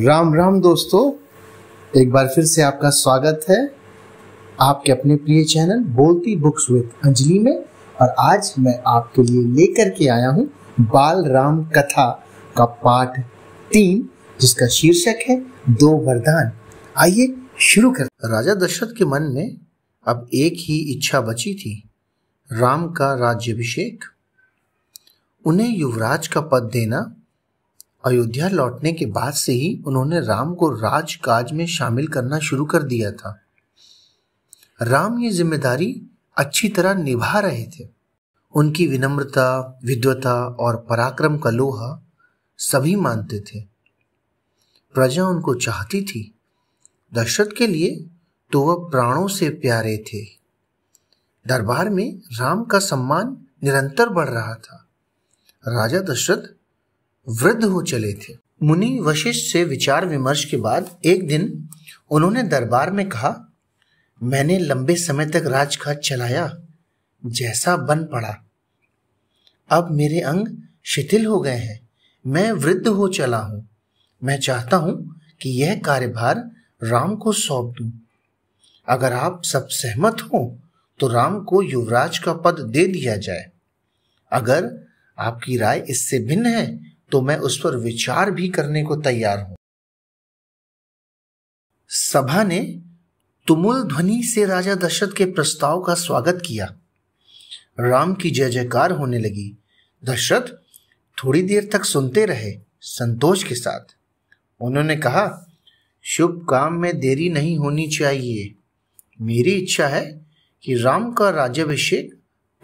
राम राम दोस्तों एक बार फिर से आपका स्वागत है आपके अपने प्रिय चैनल बोलती बुक्स विद अंजलि में और आज मैं आपके लिए लेकर के आया हूँ बाल राम कथा का पाठ तीन जिसका शीर्षक है दो वरदान आइए शुरू कर राजा दशरथ के मन में अब एक ही इच्छा बची थी राम का राज्यभिषेक उन्हें युवराज का पद देना अयोध्या लौटने के बाद से ही उन्होंने राम को राजकाज में शामिल करना शुरू कर दिया था राम ये जिम्मेदारी अच्छी तरह निभा रहे थे उनकी विनम्रता विद्वता और पराक्रम का लोहा सभी मानते थे प्रजा उनको चाहती थी दशरथ के लिए तो वह प्राणों से प्यारे थे दरबार में राम का सम्मान निरंतर बढ़ रहा था राजा दशरथ वृद्ध हो चले थे मुनि वशिष्ठ से विचार विमर्श के बाद एक दिन उन्होंने दरबार में कहा मैंने लंबे समय तक राजघाट चलाया जैसा बन पड़ा अब मेरे अंग शिथिल हो गए हैं मैं वृद्ध हो चला हूँ मैं चाहता हूं कि यह कार्यभार राम को सौंप दूं। अगर आप सब सहमत हो तो राम को युवराज का पद दे दिया जाए अगर आपकी राय इससे भिन्न है तो मैं उस पर विचार भी करने को तैयार हूं सभा ने तुमुल ध्वनि से राजा दशरथ के प्रस्ताव का स्वागत किया राम की जय जयकार होने लगी दशरथ थोड़ी देर तक सुनते रहे संतोष के साथ उन्होंने कहा शुभ काम में देरी नहीं होनी चाहिए मेरी इच्छा है कि राम का राज्याभिषेक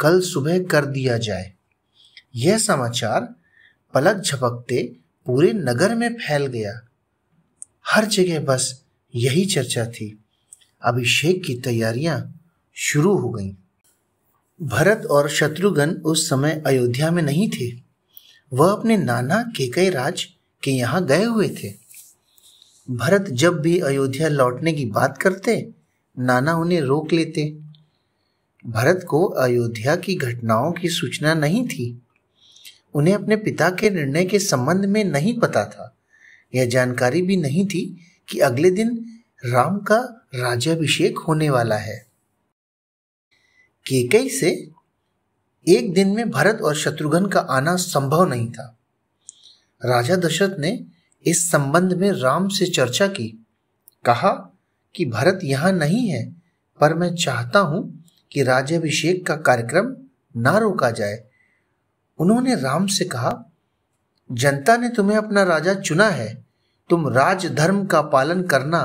कल सुबह कर दिया जाए यह समाचार पलक झपकते पूरे नगर में फैल गया हर जगह बस यही चर्चा थी अभिषेक की तैयारियां शुरू हो गईं। भरत और शत्रुघ्न उस समय अयोध्या में नहीं थे वह अपने नाना के कई राज के यहाँ गए हुए थे भरत जब भी अयोध्या लौटने की बात करते नाना उन्हें रोक लेते भरत को अयोध्या की घटनाओं की सूचना नहीं थी उन्हें अपने पिता के निर्णय के संबंध में नहीं पता था यह जानकारी भी नहीं थी कि अगले दिन राम का राज्याभिषेक होने वाला है केकई से एक दिन में भरत और शत्रुघ्न का आना संभव नहीं था राजा दशरथ ने इस संबंध में राम से चर्चा की कहा कि भरत यहां नहीं है पर मैं चाहता हूं कि राज्याभिषेक का कार्यक्रम ना रोका जाए उन्होंने राम से कहा जनता ने तुम्हें अपना राजा चुना है तुम राज धर्म का पालन करना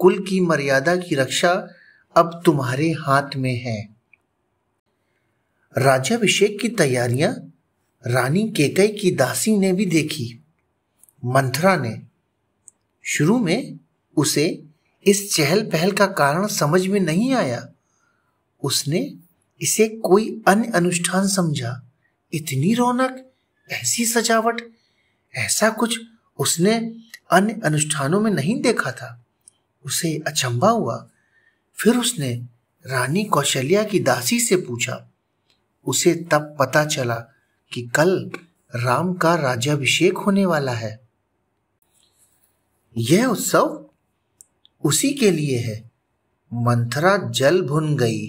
कुल की मर्यादा की रक्षा अब तुम्हारे हाथ में है राज्याभिषेक की तैयारियां रानी केकई की दासी ने भी देखी मंथरा ने शुरू में उसे इस चहल पहल का कारण समझ में नहीं आया उसने इसे कोई अन्य अनुष्ठान समझा इतनी रौनक ऐसी सजावट ऐसा कुछ उसने अन्य अनुष्ठानों में नहीं देखा था उसे अचंबा हुआ फिर उसने रानी कौशल्या की दासी से पूछा उसे तब पता चला कि कल राम का राज्याभिषेक होने वाला है यह उत्सव उसी के लिए है मंथरा जल भुन गई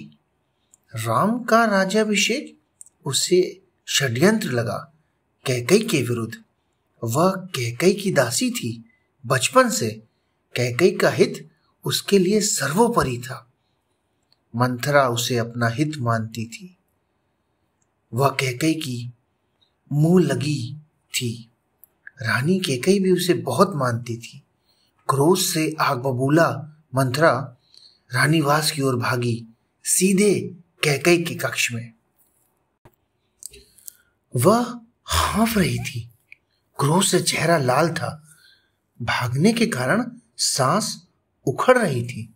राम का राज्याभिषेक उसे षड्यंत्र लगा कैकई के विरुद्ध वह कैकई की दासी थी बचपन से कैकई का हित उसके लिए सर्वोपरि था मंथरा उसे अपना हित मानती थी वह कैकई की मुंह लगी थी रानी कैकई भी उसे बहुत मानती थी क्रोध से आग बबूला मंथरा रानीवास की ओर भागी सीधे कैकई के कक्ष में वह हाफ रही थी क्रोध से चेहरा लाल था भागने के कारण सांस उखड़ रही थी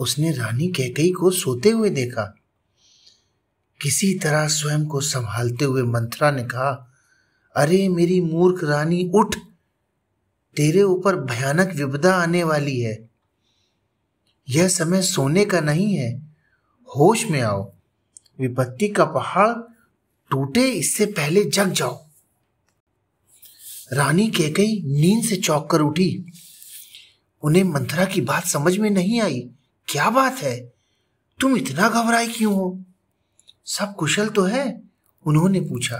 उसने रानी कैकई को सोते हुए देखा किसी तरह स्वयं को संभालते हुए मंत्रा ने कहा अरे मेरी मूर्ख रानी उठ तेरे ऊपर भयानक विपदा आने वाली है यह समय सोने का नहीं है होश में आओ विपत्ति का पहाड़ टूटे इससे पहले जग जाओ रानी कई नींद से चौंक कर उठी उन्हें मंथरा की बात समझ में नहीं आई क्या बात है तुम इतना घबराए क्यों हो सब कुशल तो है उन्होंने पूछा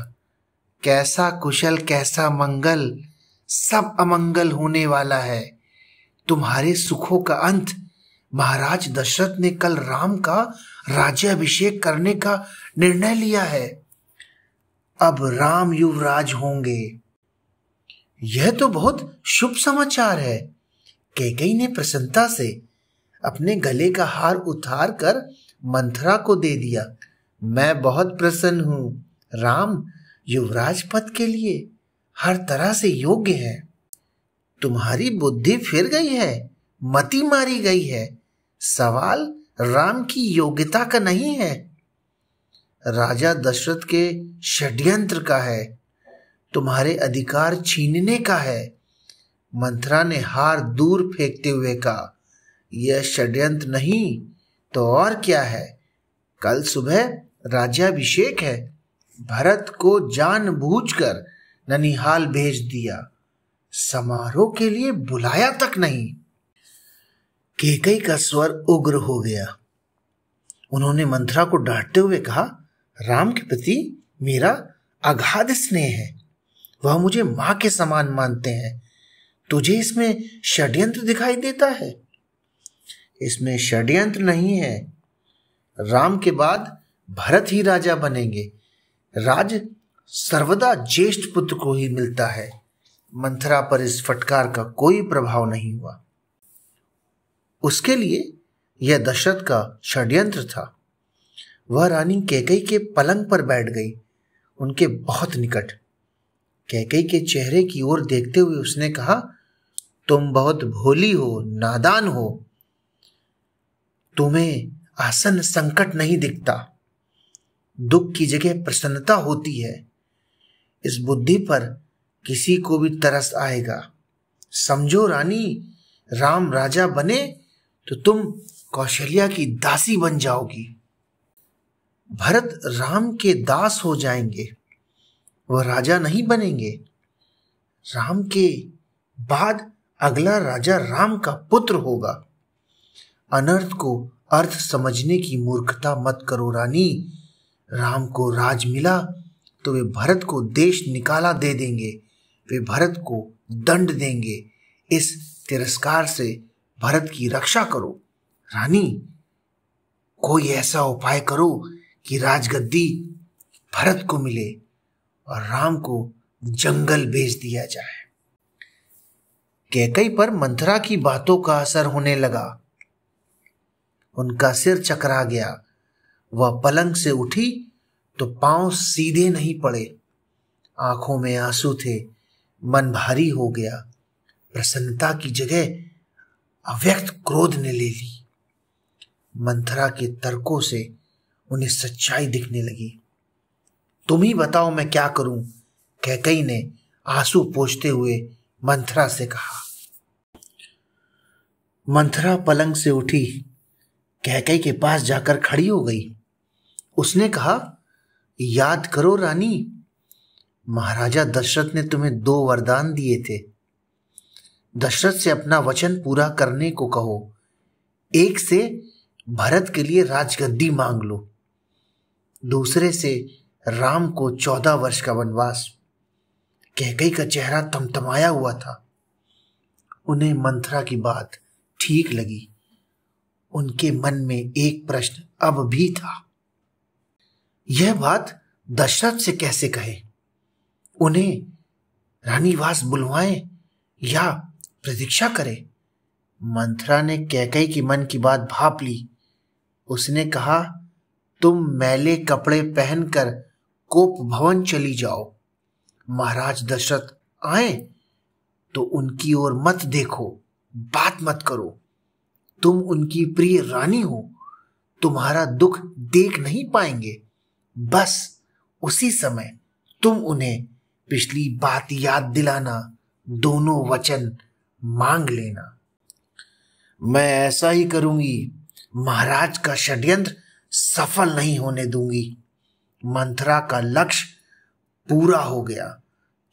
कैसा कुशल कैसा मंगल सब अमंगल होने वाला है तुम्हारे सुखों का अंत महाराज दशरथ ने कल राम का अभिषेक करने का निर्णय लिया है अब राम युवराज होंगे यह तो बहुत शुभ समाचार है कैकई ने प्रसन्नता से अपने गले का हार उतार कर मंथरा को दे दिया मैं बहुत प्रसन्न हूं राम युवराज पद के लिए हर तरह से योग्य है तुम्हारी बुद्धि फिर गई है मती मारी गई है सवाल राम की योग्यता का नहीं है राजा दशरथ के षड्यंत्र का है तुम्हारे अधिकार छीनने का है मंथरा ने हार दूर फेंकते हुए कहा यह षड्यंत्र नहीं तो और क्या है कल सुबह राज्याभिषेक है भरत को जानबूझकर ननिहाल भेज दिया समारोह के लिए बुलाया तक नहीं केकई का स्वर उग्र हो गया उन्होंने मंथरा को डांटते हुए कहा राम के प्रति मेरा अगाध स्नेह है वह मुझे माँ के समान मानते हैं तुझे इसमें षड्यंत्र दिखाई देता है इसमें षड्यंत्र नहीं है राम के बाद भरत ही राजा बनेंगे राज सर्वदा ज्येष्ठ पुत्र को ही मिलता है मंथरा पर इस फटकार का कोई प्रभाव नहीं हुआ उसके लिए यह दशरथ का षड्यंत्र था वह रानी कैकई के पलंग पर बैठ गई उनके बहुत निकट कैकई के चेहरे की ओर देखते हुए उसने कहा तुम बहुत भोली हो नादान हो तुम्हें आसन संकट नहीं दिखता दुख की जगह प्रसन्नता होती है इस बुद्धि पर किसी को भी तरस आएगा समझो रानी राम राजा बने तो तुम कौशल्या की दासी बन जाओगी भरत राम के दास हो जाएंगे वह राजा नहीं बनेंगे राम के बाद अगला राजा राम का पुत्र होगा अनर्थ को अर्थ समझने की मूर्खता मत करो रानी राम को राज मिला तो वे भरत को देश निकाला दे देंगे वे भरत को दंड देंगे इस तिरस्कार से भरत की रक्षा करो रानी कोई ऐसा उपाय करो कि राजगद्दी भरत को मिले और राम को जंगल भेज दिया जाए कैकई पर मंथरा की बातों का असर होने लगा उनका सिर चकरा गया वह पलंग से उठी तो पांव सीधे नहीं पड़े आंखों में आंसू थे मन भारी हो गया प्रसन्नता की जगह अव्यक्त क्रोध ने ले ली मंथरा के तर्कों से उन्हें सच्चाई दिखने लगी तुम ही बताओ मैं क्या करूं कैकई ने आंसू पोछते हुए मंथरा से कहा मंथरा पलंग से उठी कैकई के पास जाकर खड़ी हो गई उसने कहा याद करो रानी महाराजा दशरथ ने तुम्हें दो वरदान दिए थे दशरथ से अपना वचन पूरा करने को कहो एक से भरत के लिए राजगद्दी मांग लो दूसरे से राम को चौदह वर्ष का वनवास कहकई का चेहरा तमतमाया हुआ था उन्हें मंथरा की बात ठीक लगी उनके मन में एक प्रश्न अब भी था यह बात दशरथ से कैसे कहे उन्हें रानीवास बुलवाए या प्रतीक्षा करें मंथरा ने कैकई की मन की बात भाप ली उसने कहा तुम मैले कपड़े पहनकर कोप भवन चली जाओ महाराज दशरथ आए तो उनकी ओर मत देखो बात मत करो तुम उनकी प्रिय रानी हो तुम्हारा दुख देख नहीं पाएंगे बस उसी समय तुम उन्हें पिछली बात याद दिलाना दोनों वचन मांग लेना मैं ऐसा ही करूंगी महाराज का षड्यंत्र सफल नहीं होने दूंगी मंथरा का लक्ष्य पूरा हो गया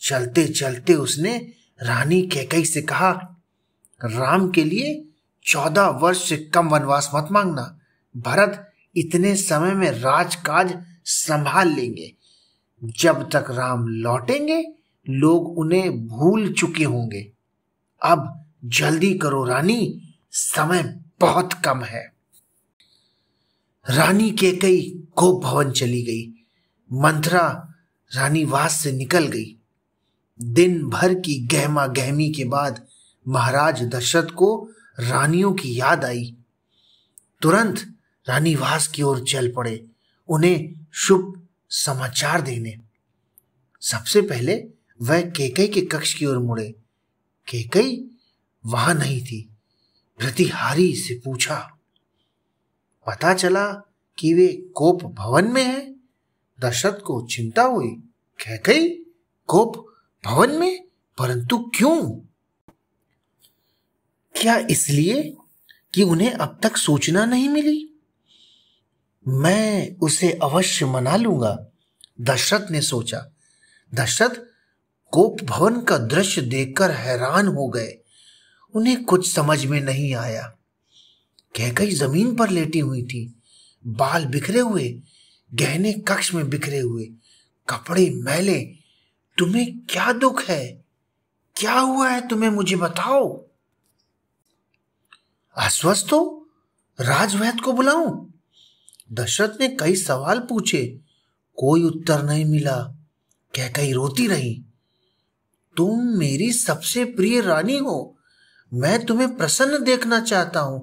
चलते चलते उसने रानी कैकई से कहा राम के लिए चौदह वर्ष से कम वनवास मत मांगना भरत इतने समय में राजकाज संभाल लेंगे जब तक राम लौटेंगे लोग उन्हें भूल चुके होंगे अब जल्दी करो रानी समय बहुत कम है रानी केकई को भवन चली गई मंथरा रानी वास से निकल गई दिन भर की गहमा गहमी के बाद महाराज दशरथ को रानियों की याद आई तुरंत रानी वास की ओर चल पड़े उन्हें शुभ समाचार देने सबसे पहले वह केकई के कक्ष की ओर मुड़े केकई वहां नहीं थी प्रतिहारी से पूछा पता चला कि वे कोप भवन में है दशरथ को चिंता हुई कह गई कोप भवन में परंतु क्यों क्या इसलिए कि उन्हें अब तक सूचना नहीं मिली मैं उसे अवश्य मना लूंगा दशरथ ने सोचा दशरथ कोप भवन का दृश्य देखकर हैरान हो गए उन्हें कुछ समझ में नहीं आया कहकई जमीन पर लेटी हुई थी बाल बिखरे हुए गहने कक्ष में बिखरे हुए कपड़े मैले तुम्हें क्या दुख है क्या हुआ है तुम्हें मुझे बताओ अस्वस्थ हो राजवैद को बुलाऊं दशरथ ने कई सवाल पूछे कोई उत्तर नहीं मिला कह कही रोती रही तुम मेरी सबसे प्रिय रानी हो मैं तुम्हें प्रसन्न देखना चाहता हूं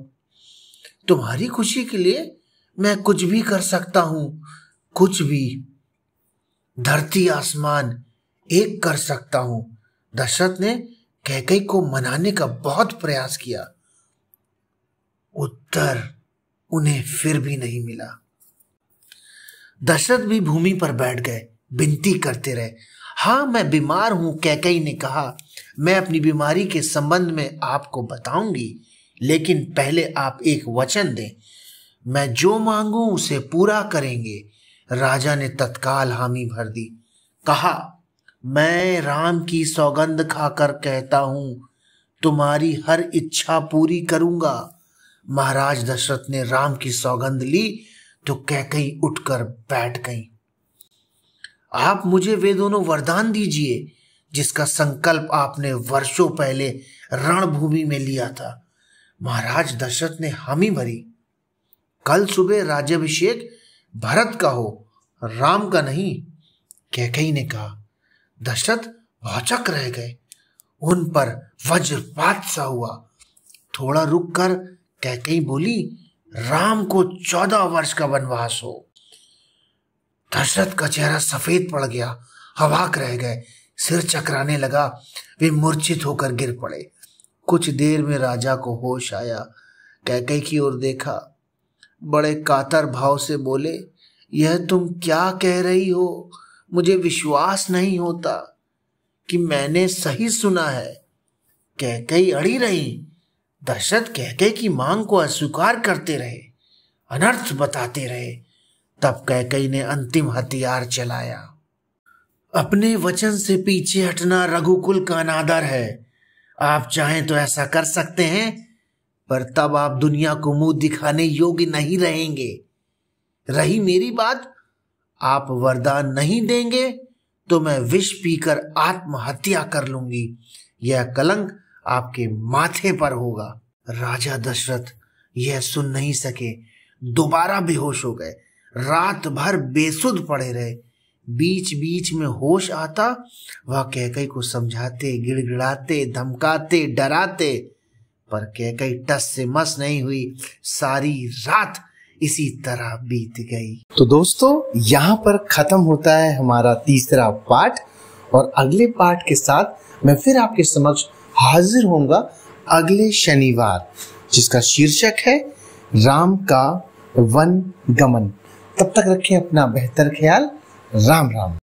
तुम्हारी खुशी के लिए मैं कुछ भी कर सकता हूं कुछ भी धरती आसमान एक कर सकता हूं दशरथ ने कैकई को मनाने का बहुत प्रयास किया उत्तर उन्हें फिर भी नहीं मिला दशरथ भी भूमि पर बैठ गए विनती करते रहे हाँ मैं बीमार हूं कैकई ने कहा मैं अपनी बीमारी के संबंध में आपको बताऊंगी लेकिन पहले आप एक वचन दें मैं जो मांगू उसे पूरा करेंगे राजा ने तत्काल हामी भर दी कहा मैं राम की सौगंध खाकर कहता हूं तुम्हारी हर इच्छा पूरी करूंगा महाराज दशरथ ने राम की सौगंध ली तो कह कहीं उठकर बैठ गई आप मुझे वे दोनों वरदान दीजिए जिसका संकल्प आपने वर्षों पहले रणभूमि में लिया था महाराज दशरथ ने हामी भरी कल सुबह राज्यभिषेक भरत का हो राम का नहीं कैकई ने कहा दशरथ भौचक रह गए उन पर वज्रपात सा हुआ थोड़ा रुक कर कैकई बोली राम को चौदह वर्ष का वनवास हो दशरथ का चेहरा सफेद पड़ गया हवाक रह गए सिर चकराने लगा वे मूर्छित होकर गिर पड़े कुछ देर में राजा को होश आया कहके की ओर देखा बड़े कातर भाव से बोले यह तुम क्या कह रही हो मुझे विश्वास नहीं होता कि मैंने सही सुना है कैकई अड़ी रही दशरथ कहके की मांग को अस्वीकार करते रहे अनर्थ बताते रहे तब कैकई ने अंतिम हथियार चलाया अपने वचन से पीछे हटना रघुकुल का अनादर है आप चाहें तो ऐसा कर सकते हैं पर तब आप दुनिया को मुंह दिखाने योग्य नहीं रहेंगे रही मेरी बात आप वरदान नहीं देंगे तो मैं विष पीकर आत्महत्या कर लूंगी यह कलंक आपके माथे पर होगा राजा दशरथ यह सुन नहीं सके दोबारा बेहोश हो गए रात भर बेसुध पड़े रहे बीच बीच में होश आता वह कैकई को समझाते गिड़गिड़ाते धमकाते डराते पर कैकई टस से मस नहीं हुई सारी रात इसी तरह बीत गई तो दोस्तों यहाँ पर खत्म होता है हमारा तीसरा पार्ट और अगले पार्ट के साथ मैं फिर आपके समक्ष हाजिर होऊंगा अगले शनिवार जिसका शीर्षक है राम का वन गमन तब तक रखें अपना बेहतर ख्याल замрам.